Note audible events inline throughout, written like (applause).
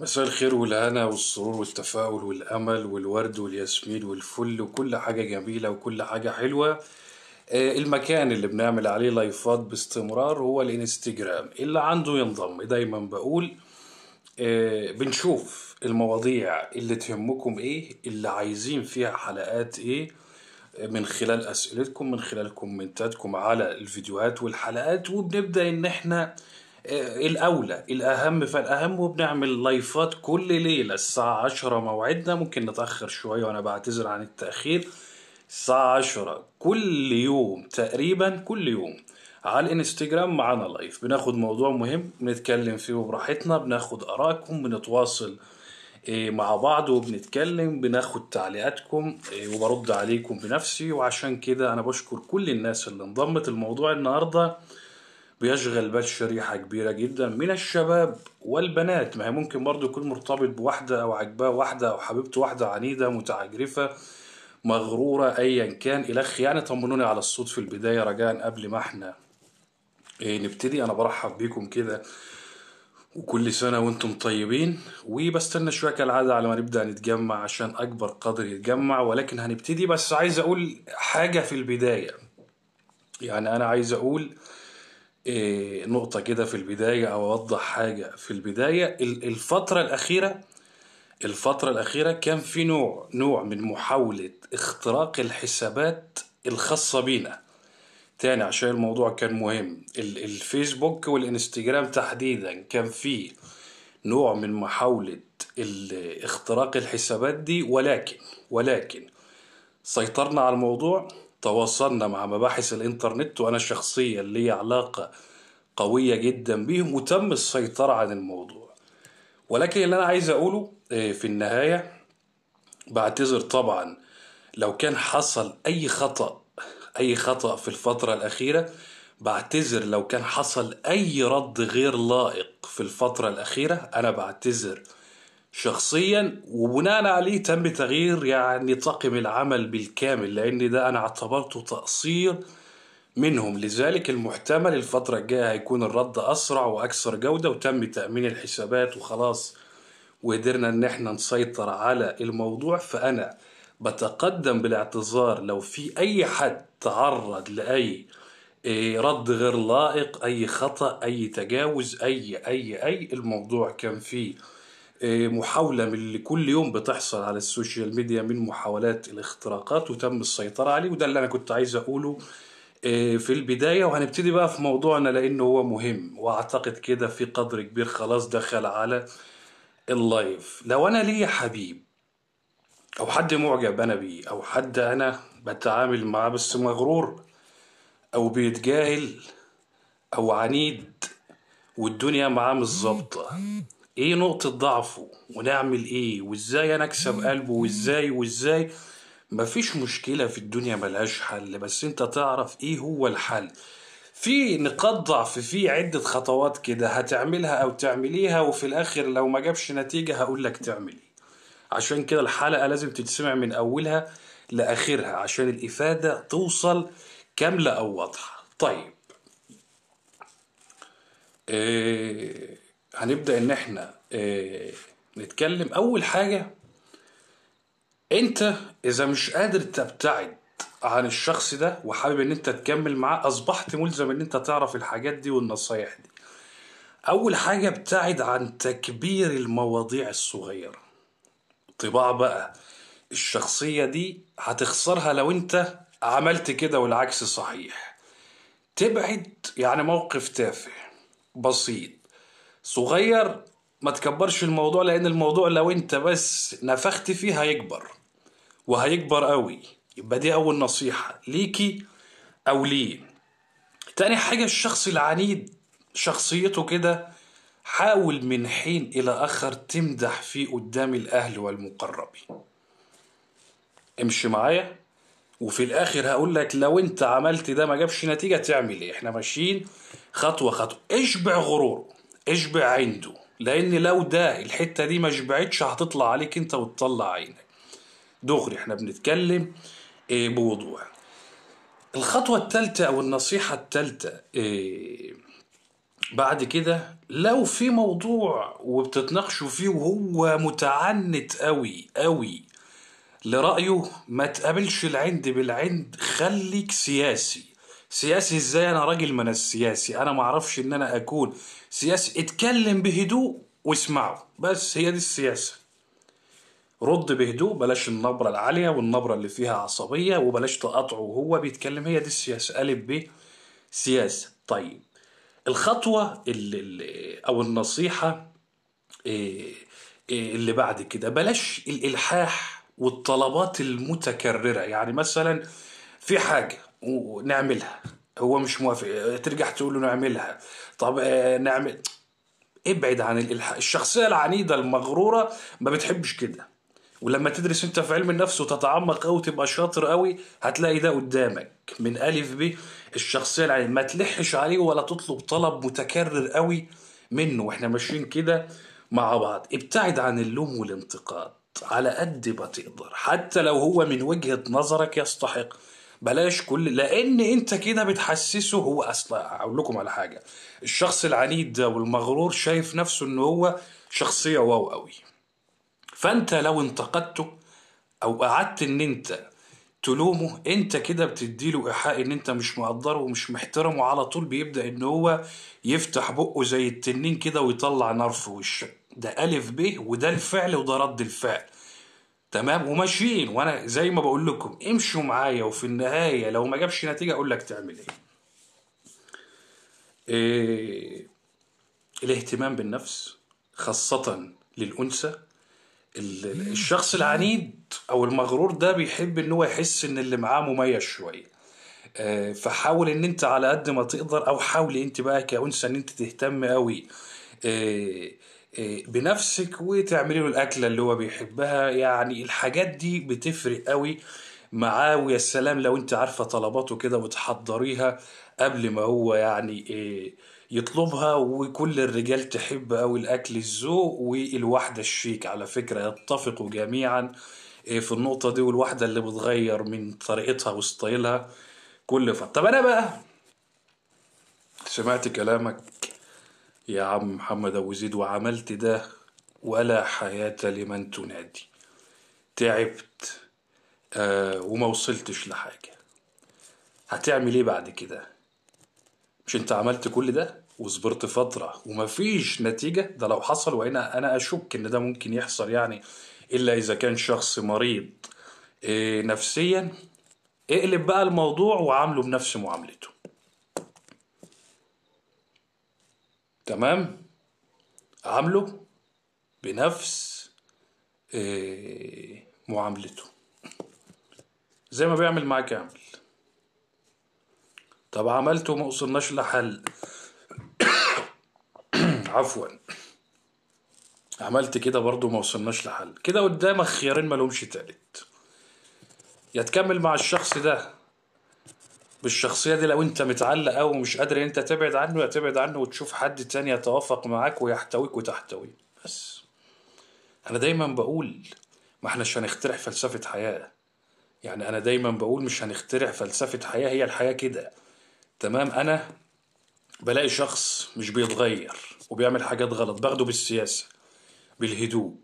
مساء الخير والهنا والسرور والتفاؤل والأمل والورد والياسمين والفل وكل حاجة جميلة وكل حاجة حلوة آه، المكان اللي بنعمل عليه لايفات باستمرار هو الانستجرام اللي عنده ينضم دايما بقول آه، بنشوف المواضيع اللي تهمكم ايه اللي عايزين فيها حلقات ايه من خلال اسئلتكم من خلال كومنتاتكم على الفيديوهات والحلقات وبنبدا ان احنا آه آه، الاولى الاهم فالاهم وبنعمل لايفات كل ليله الساعه 10 موعدنا ممكن نتاخر شويه وانا بعتذر عن التاخير الساعه 10 كل يوم تقريبا كل يوم على الانستجرام معانا لايف بناخد موضوع مهم بنتكلم فيه براحتنا بناخد ارائكم بنتواصل آه، مع بعض وبنتكلم بناخد تعليقاتكم آه، وبرد عليكم بنفسي وعشان كده انا بشكر كل الناس اللي انضمت الموضوع النهارده بيشغل بال شريحة كبيرة جدا من الشباب والبنات ما هي ممكن برضه يكون مرتبط بواحدة أو عجباه واحدة أو حبيبته واحدة عنيدة متعجرفة مغرورة أيا كان إلخ يعني طمنوني على الصوت في البداية رجاء قبل ما احنا إيه، نبتدي أنا برحب بيكم كده وكل سنة وانتم طيبين وبستنى شوية كالعادة على ما نبدأ نتجمع عشان أكبر قدر يتجمع ولكن هنبتدي بس عايز أقول حاجة في البداية يعني أنا عايز أقول آه، نقطة كده في البداية أو أوضح حاجة في البداية الفترة الأخيرة الفترة الأخيرة كان في نوع نوع من محاولة اختراق الحسابات الخاصة بينا تاني عشان الموضوع كان مهم الفيسبوك والإنستجرام تحديدا كان في نوع من محاولة اختراق الحسابات دي ولكن ولكن سيطرنا على الموضوع تواصلنا مع مباحث الإنترنت وأنا شخصيا لي علاقة قوية جدا بيهم وتم السيطرة عن الموضوع ولكن اللي أنا عايز أقوله آه، في النهاية بعتذر طبعا لو كان حصل أي خطأ أي خطأ في الفترة الأخيرة بعتذر لو كان حصل أي رد غير لائق في الفترة الأخيرة أنا بعتذر شخصيا وبناء عليه تم تغيير يعني طاقم العمل بالكامل لان ده انا اعتبرته تقصير منهم لذلك المحتمل الفترة الجاية هيكون الرد أسرع وأكثر جودة وتم تأمين الحسابات وخلاص وقدرنا إن إحنا نسيطر على الموضوع فأنا بتقدم بالاعتذار لو في أي حد تعرض لأي إيه، رد غير لائق أي خطأ أي تجاوز أي أي أي الموضوع كان فيه محاولة من اللي كل يوم بتحصل على السوشيال ميديا من محاولات الاختراقات وتم السيطرة عليه وده اللي أنا كنت عايز أقوله آه، في البداية وهنبتدي بقى في موضوعنا لأنه هو مهم وأعتقد كده في قدر كبير خلاص دخل على اللايف لو أنا ليا حبيب أو حد معجب أنا بيه أو حد أنا بتعامل معاه بس مغرور أو بيتجاهل أو عنيد والدنيا معاه مش ظابطة ايه نقطة ضعفه ونعمل ايه وازاي انا اكسب قلبه وازاي وازاي مفيش مشكلة في الدنيا ملهاش حل بس انت تعرف ايه هو الحل في نقاط ضعف في عدة خطوات كده هتعملها او تعمليها وفي الاخر لو ما جابش نتيجة هقولك تعمل ايه عشان كده الحلقة لازم تتسمع من اولها لاخرها عشان الافادة توصل كاملة او واضحة طيب إيه هنبدا ان احنا آه، نتكلم اول حاجه انت اذا مش قادر تبتعد عن الشخص ده وحابب ان انت تكمل معاه اصبحت ملزم ان انت تعرف الحاجات دي والنصايح دي اول حاجه ابتعد عن تكبير المواضيع الصغيره طباع بقى الشخصيه دي هتخسرها لو انت عملت كده والعكس صحيح تبعد يعني موقف تافه بسيط صغير ما تكبرش الموضوع لان الموضوع لو انت بس نفخت فيه هيكبر وهيكبر قوي يبقى دي اول نصيحة ليكي او ليه تاني حاجة الشخص العنيد شخصيته كده حاول من حين الى اخر تمدح فيه قدام الاهل والمقربين امشي معايا وفي الاخر هقول لك لو انت عملت ده ما جابش نتيجه تعمل ايه احنا ماشيين خطوه خطوه اشبع غروره اشبع عنده لان لو ده الحته دي ما شبعتش هتطلع عليك انت وتطلع عينك دغري احنا بنتكلم آه، بوضوح الخطوه الثالثه او النصيحه الثالثه آه، بعد كده لو في موضوع وبتتناقشوا فيه وهو متعنت قوي قوي لرأيه ما تقابلش العند بالعند خليك سياسي سياسي ازاي انا راجل من السياسي انا معرفش ان انا اكون سياسي اتكلم بهدوء واسمعه بس هي دي السياسة رد بهدوء بلاش النبرة العالية والنبرة اللي فيها عصبية وبلاش تقاطعه وهو بيتكلم هي دي السياسة ألف ب سياسة طيب الخطوة اللي أو النصيحة آه، آه، اللي بعد كده بلاش الإلحاح والطلبات المتكررة يعني مثلا في حاجة ونعملها هو مش موافق ترجع تقول له نعملها طب آه، نعمل ابعد إيه عن الالحاح الشخصيه العنيده المغروره ما بتحبش كده ولما تدرس انت في علم النفس وتتعمق قوي تبقى شاطر قوي هتلاقي ده قدامك من الف ب الشخصيه العنيده ما تلحش عليه ولا تطلب طلب متكرر قوي منه واحنا ماشيين كده مع بعض ابتعد عن اللوم والانتقاد على قد ما تقدر حتى لو هو من وجهه نظرك يستحق بلاش كل لان انت كده بتحسسه هو اصلا اقول لكم على حاجه الشخص العنيد ده والمغرور شايف نفسه ان هو شخصيه واو قوي فانت لو انتقدته او قعدت ان انت تلومه انت كده بتديله ايحاء ان انت مش مقدره ومش محترمه على طول بيبدا ان هو يفتح بقه زي التنين كده ويطلع نار في وشك ده الف ب وده الفعل وده رد الفعل تمام وماشيين وانا زي ما بقول لكم امشوا معايا وفي النهايه لو ما جابش نتيجه اقول لك تعمل ايه إيه الاهتمام بالنفس خاصة للأنثى الشخص العنيد أو المغرور ده بيحب إن هو يحس إن اللي معاه مميز شوية آه فحاول إن أنت على قد ما تقدر أو حاولي أنت بقى كأنثى إن أنت تهتم أوي آه إيه، بنفسك وتعملي له الاكله اللي هو بيحبها يعني الحاجات دي بتفرق قوي معاه ويا سلام لو انت عارفه طلباته كده وتحضريها قبل ما هو يعني إيه، يطلبها وكل الرجال تحب قوي الاكل الذوق والوحده الشيك على فكره يتفقوا جميعا إيه، في النقطه دي والوحده اللي بتغير من طريقتها وستايلها كل فتره طب انا بقى سمعت كلامك يا عم محمد أبو زيد وعملت ده ولا حياة لمن تنادي تعبت آه وما وصلتش لحاجة هتعمل ايه بعد كده مش انت عملت كل ده وصبرت فترة ومفيش نتيجة ده لو حصل وأنا أنا أشك إن ده ممكن يحصل يعني إلا إذا كان شخص مريض إيه نفسيا اقلب بقى الموضوع وعامله بنفس معاملته تمام عامله بنفس آه، معاملته زي ما بيعمل معاك اعمل طب عملته وما وصلناش لحل (coughs) عفوا عملت كده برضو ما وصلناش لحل كده قدامك خيارين ما لهمش تالت يا تكمل مع الشخص ده بالشخصيه دي لو انت متعلق او مش قادر ان انت تبعد عنه تبعد عنه وتشوف حد تاني يتوافق معاك ويحتويك وتحتويه بس انا دايما بقول ما احناش هنخترع فلسفه حياه يعني انا دايما بقول مش هنخترع فلسفه حياه هي الحياه كده تمام انا بلاقي شخص مش بيتغير وبيعمل حاجات غلط باخده بالسياسه بالهدوء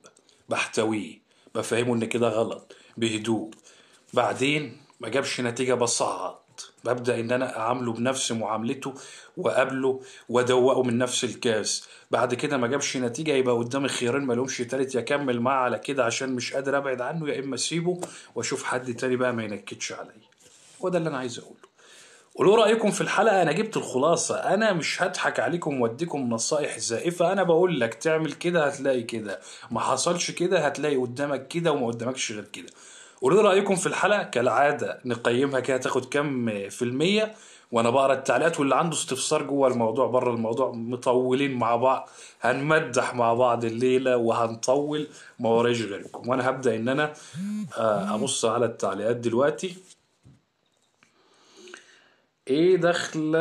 بحتويه بفهمه ان كده غلط بهدوء بعدين ما جابش نتيجه بصعد ببدا ان انا اعامله بنفس معاملته واقابله وادوقه من نفس الكاس بعد كده ما جابش نتيجه يبقى قدامي خيارين ما لهمش تالت يا اكمل معاه على كده عشان مش قادر ابعد عنه يا اما اسيبه واشوف حد تاني بقى ما ينكدش عليا هو ده اللي انا عايز اقوله قولوا رايكم في الحلقه انا جبت الخلاصه انا مش هضحك عليكم واديكم نصائح زائفه انا بقول لك تعمل كده هتلاقي كده ما حصلش كده هتلاقي قدامك كده وما قدامكش غير كده قولوا لي رايكم في الحلقه كالعاده نقيمها كده تاخد كام في الميه وانا بقرا التعليقات واللي عنده استفسار جوه الموضوع بره الموضوع مطولين مع بعض هنمدح مع بعض الليله وهنطول ما ورايش غيركم وانا هبدا ان انا آه، ابص على التعليقات دلوقتي ايه دخل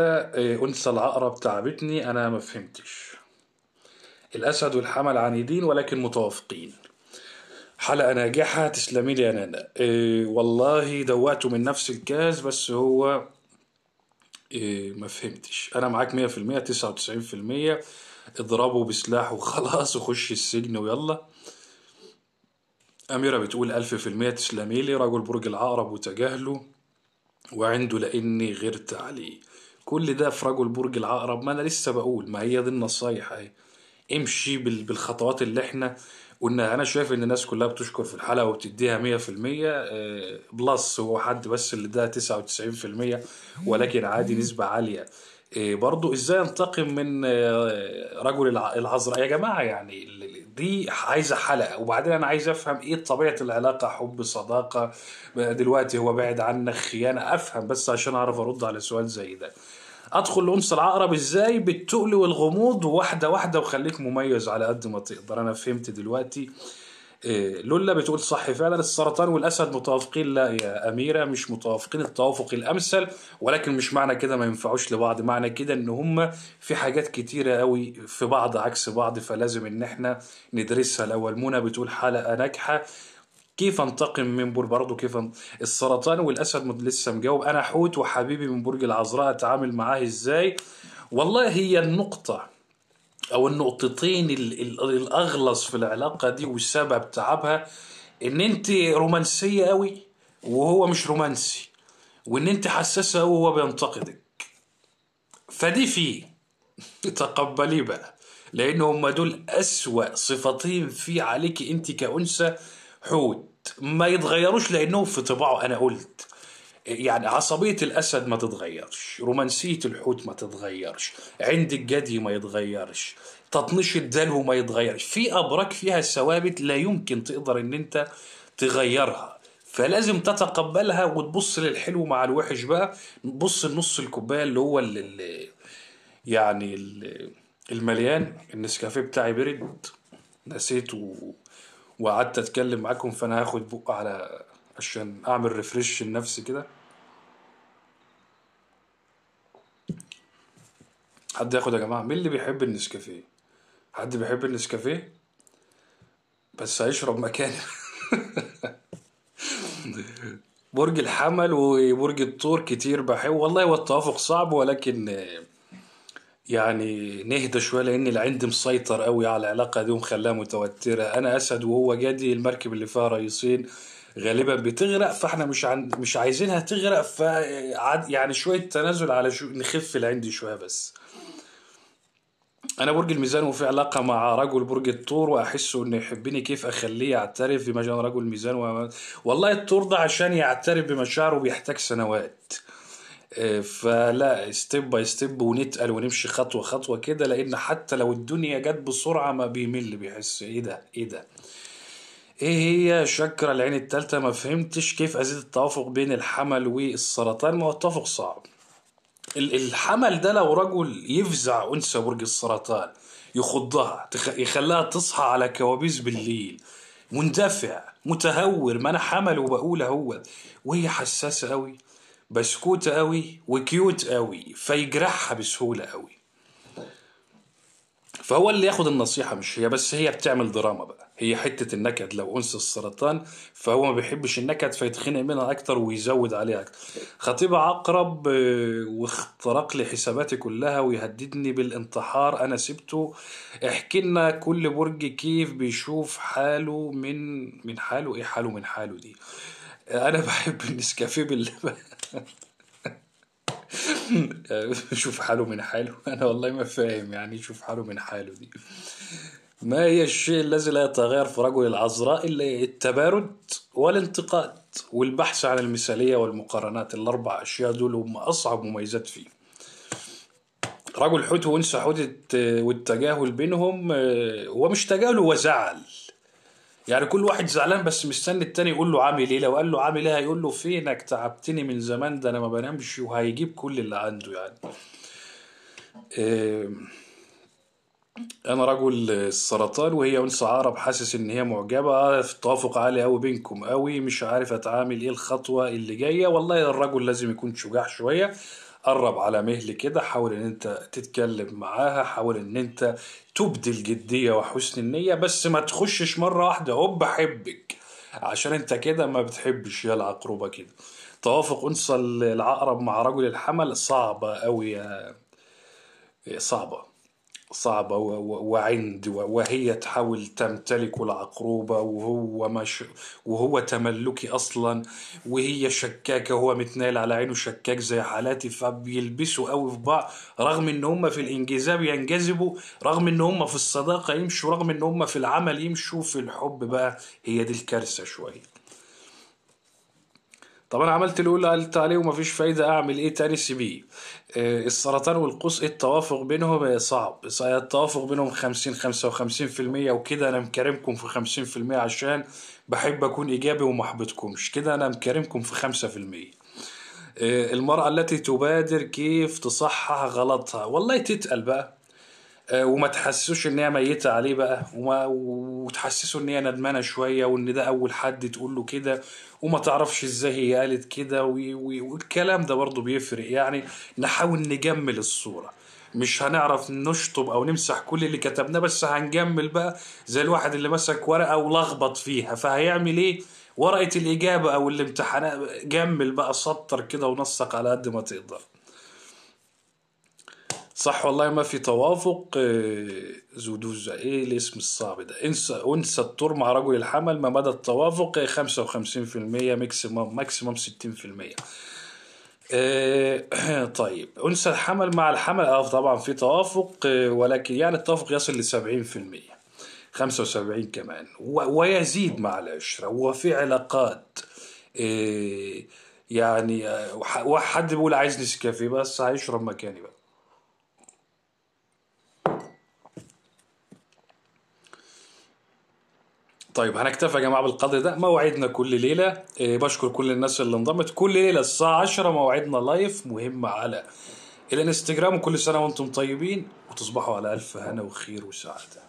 انثى العقرب تعبتني انا ما فهمتش الاسد والحمل عنيدين ولكن متوافقين حلقة ناجحة تسلمي لي يا نانا إيه والله دوقته من نفس الكاس بس هو إيه ما فهمتش انا معاك 100% 99% اضربه بسلاح وخلاص وخش السجن ويلا أميرة بتقول ألف في المية تسلمي لي رجل برج العقرب وتجاهله وعنده لأني غيرت عليه كل ده في رجل برج العقرب ما أنا لسه بقول ما هي دي النصايح أهي امشي بالخطوات اللي احنا وان انا شايف ان الناس كلها بتشكر في الحلقه وبتديها 100% آه، بلس هو حد بس اللي ده 99% ولكن عادي نسبه عاليه آه، برضو ازاي انتقم من آه، رجل العذراء يا جماعه يعني دي عايزه حلقه وبعدين انا عايز افهم ايه طبيعه العلاقه حب صداقه دلوقتي هو بعد عنك خيانه افهم بس عشان اعرف ارد على سؤال زي ده ادخل لانس العقرب ازاي بالتقل والغموض واحده واحده وخليك مميز على قد ما تقدر انا فهمت دلوقتي آه، لولا بتقول صح فعلا السرطان والاسد متوافقين لا يا اميره مش متوافقين التوافق الامثل ولكن مش معنى كده ما ينفعوش لبعض معنى كده ان هما في حاجات كتيره قوي في بعض عكس بعض فلازم ان احنا ندرسها الاول منى بتقول حلقه ناجحه كيف انتقم من برضه كيف أن... السرطان والاسد لسه مجاوب انا حوت وحبيبي من برج العذراء اتعامل معاه ازاي والله هي النقطه او النقطتين الاغلظ في العلاقه دي وسبب تعبها ان انت رومانسيه قوي وهو مش رومانسي وان انت حساسه قوي وهو بينتقدك فدي فيه (laughs) تقبليه بقى لان هم دول اسوا صفتين في عليك انت كانثى حوت ما يتغيروش لانه في طباعه انا قلت يعني عصبية الأسد ما تتغيرش رومانسية الحوت ما تتغيرش عند الجدي ما يتغيرش تطنيش الدلو ما يتغيرش في أبراج فيها ثوابت لا يمكن تقدر إن أنت تغيرها فلازم تتقبلها وتبص للحلو مع الوحش بقى نبص لنص الكوبايه اللي هو اللي يعني اللي المليان النسكافيه بتاعي برد نسيته وقعدت اتكلم معاكم فانا هاخد بق على عشان اعمل ريفرش لنفسي كده حد ياخد يا جماعه مين اللي بيحب النسكافيه حد بيحب النسكافيه بس هيشرب مكان (laughs) برج الحمل وبرج الطور كتير بحب والله هو التوافق صعب ولكن يعني نهدى شويه لان العند مسيطر قوي على العلاقه دي ومخلاها متوتره انا اسد وهو جدي المركب اللي فيها رئيسين غالبا بتغرق فاحنا مش عن... مش عايزينها تغرق ف يعني شويه تنازل على شو... نخف العند شويه بس انا برج الميزان وفي علاقه مع رجل برج الثور واحس انه يحبني كيف اخليه يعترف بمجال رجل الميزان و... والله الثور ده عشان يعترف بمشاعره بيحتاج سنوات فلا ستيب باي ستيب ونتقل ونمشي خطوه خطوه كده لان حتى لو الدنيا جت بسرعه ما بيمل بيحس ايه ده ايه ده ايه هي شكرا العين التالتة ما فهمتش كيف ازيد التوافق بين الحمل والسرطان ما هو التوافق صعب الحمل ده لو رجل يفزع انثى برج السرطان يخضها يخليها تصحى على كوابيس بالليل مندفع متهور ما انا حمل وبقول اهو وهي حساسه قوي بسكوت قوي وكيوت قوي فيجرحها بسهولة قوي فهو اللي ياخد النصيحة مش هي بس هي بتعمل دراما بقى هي حتة النكد لو أنس السرطان فهو ما بيحبش النكد فيتخنق منها أكتر ويزود عليها أكتر خطيبة عقرب آه، واخترق لي حساباتي كلها ويهددني بالانتحار أنا سبته احكي لنا كل برج كيف بيشوف حاله من من حاله إيه حاله من حاله دي انا بحب النسكافيه باللبن (laughs) شوف حاله من حاله انا والله ما فاهم يعني إيه شوف حاله من حاله دي ما هي الشيء الذي لا يتغير في رجل العذراء الا التبارد والانتقاد والبحث عن المثاليه والمقارنات الاربع اشياء دول هم اصعب مميزات فيه رجل حوت وانسى حوت والتجاهل بينهم آه، هو مش تجاهل هو زعل يعني كل واحد زعلان بس مستني التاني يقول له عامل ايه لو قال له عامل ايه هيقول له فينك تعبتني من زمان ده انا ما بنامش وهيجيب كل اللي عنده يعني إيه انا رجل السرطان وهي انثى عرب حاسس ان هي معجبه في توافق عالي قوي بينكم قوي مش عارف اتعامل ايه الخطوه اللي جايه والله الرجل لازم يكون شجاع شويه قرب على مهل كده حاول ان انت تتكلم معاها حاول ان انت تبدي الجديه وحسن النيه بس ما تخشش مره واحده هوب بحبك عشان انت كده ما بتحبش يا العقربه كده توافق انثى العقرب مع رجل الحمل صعبه قوي صعبه صعبة وعند وهي تحاول تمتلك العقروبة وهو مش وهو تملكي أصلا وهي شكاكة وهو متنايل على عينه شكاك زي حالاتي فبيلبسوا قوي في بعض رغم إن هم في الانجذاب ينجذبوا رغم إن هم في الصداقة يمشوا رغم إن هم في العمل يمشوا في الحب بقى هي دي الكارثة شوية طب انا عملت الاولى قلت عليه ومفيش فايده اعمل ايه تاني سي بي آه، السرطان والقص إيه التوافق بينهم صعب التوافق بينهم 50 55% وكده انا مكرمكم في 50% عشان بحب اكون ايجابي وما احبطكمش كده انا مكرمكم في 5% آه، المرأة التي تبادر كيف تصحح غلطها والله تتقل بقى آه، وما تحسسوش ان هي ميته عليه بقى وما وتحسسه ان هي ندمانه شويه وان ده اول حد تقول له كده وما تعرفش ازاي هي قالت كده والكلام ده برضه بيفرق يعني نحاول نجمل الصوره مش هنعرف نشطب او نمسح كل اللي كتبناه بس هنجمل بقى زي الواحد اللي مسك ورقه ولخبط فيها فهيعمل ايه ورقه الاجابه او الامتحانات جمل بقى سطر كده ونسق على قد ما تقدر صح والله ما في توافق آه، زودوز ايه الاسم الصعب ده انسى انسى التور مع رجل الحمل ما مدى التوافق 55% آه، ماكسيموم ماكسيموم 60% إيه آه، (clears throat) طيب انثى الحمل مع الحمل اه طبعا في توافق ولكن يعني التوافق يصل ل 70% 75 كمان ويزيد مع العشرة وفي علاقات آه يعني حد بيقول عايز نسكافيه بس هيشرب مكاني بقى طيب هنكتفي يا جماعه بالقدر ده موعدنا كل ليله إيه، بشكر كل الناس اللي انضمت كل ليله الساعه 10 موعدنا لايف مهم على الانستجرام وكل سنه وانتم طيبين وتصبحوا على الف هنا وخير وسعاده